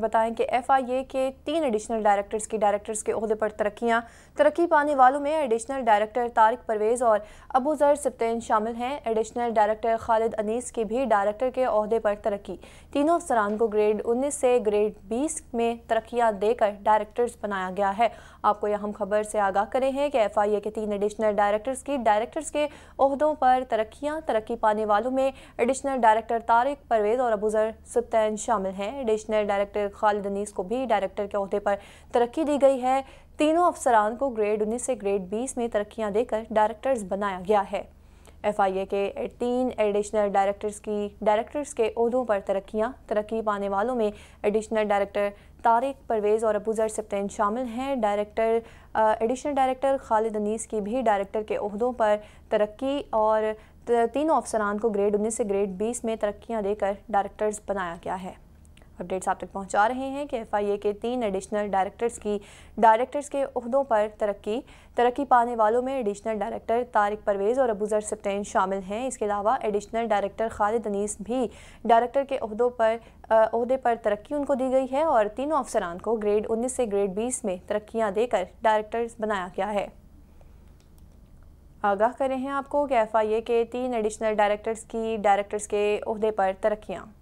बताएं कि F I ए के तीन एडिशनल डायरेक्टर्स की डायरेक्टर्स के अहदे पर तरक्याँ तरक्की पाने वालों में एडिशनल डायरेक्टर तारिक परवेज़ और अबू जर सप्तन शामिल हैं एडिशनल डायरेक्टर खालिद अनीस की भी डायरेक्टर के अहदे पर तरक्की तीनों अफसरान को ग्रेड उन्नीस से ग्रेड बीस में तरक्या देकर डायरेक्टर्स बनाया गया है आपको यह हम खबर से आगाह करें हैं कि एफ आई ए के तीन एडिशनल डायरेक्टर्स की डायरेक्टर्स के अहदों पर तरक्याँ तरक्की पाने वालों में एडिशनल डायरेक्टर तारिक परवेज़ और अबू जर सप्तन शामिल हैं additional director director Khalid Anees को भी डायरेक्टर के अहदे पर तरक्की दी गई है तीनों अफसरान को ग्रेड उन्नीस से ग्रेड बीस में तरक्याँ देकर डायरेक्टर्स बनाया गया है एफ आई ए के तीन एडिशनल डायरेक्टर्स की डायरेक्टर्स के अहदों पर तरक्कियाँ तरक्की पाने वालों में एडिशनल डायरेक्टर तारिक परवेज़ और अबूज़र सप्तैन शामिल हैं director additional director Khalid Anees की भी डायरेक्टर के अहदों पर तरक्की और तीनों अफसरान को ग्रेड उन्नीस से ग्रेड बीस में तरक्याँ देकर डायरेक्टर्स बनाया गया है अपडेट्स आप तक पहुंचा रहे हैं कि एफआईए के तीन एडिशनल डायरेक्टर्स की डायरेक्टर्स के अहदों पर तरक्की तरक्की पाने वालों में एडिशनल डायरेक्टर तारिक परवेज़ और अबूज़र सप्टेन शामिल हैं इसके अलावा एडिशनल डायरेक्टर खालिद अनीस भी डायरेक्टर के अहदों पर अहदे पर तरक्की उनको दी गई है और तीनों अफसरान को ग्रेड उन्नीस से ग्रेड बीस में तरक्याँ देकर डायरेक्टर्स बनाया गया है आगाह करें हैं आपको कि एफ आई ए के तीन एडिशनल डायरेक्टर्स की डायरेक्टर्स के अहदे पर तरक्याँ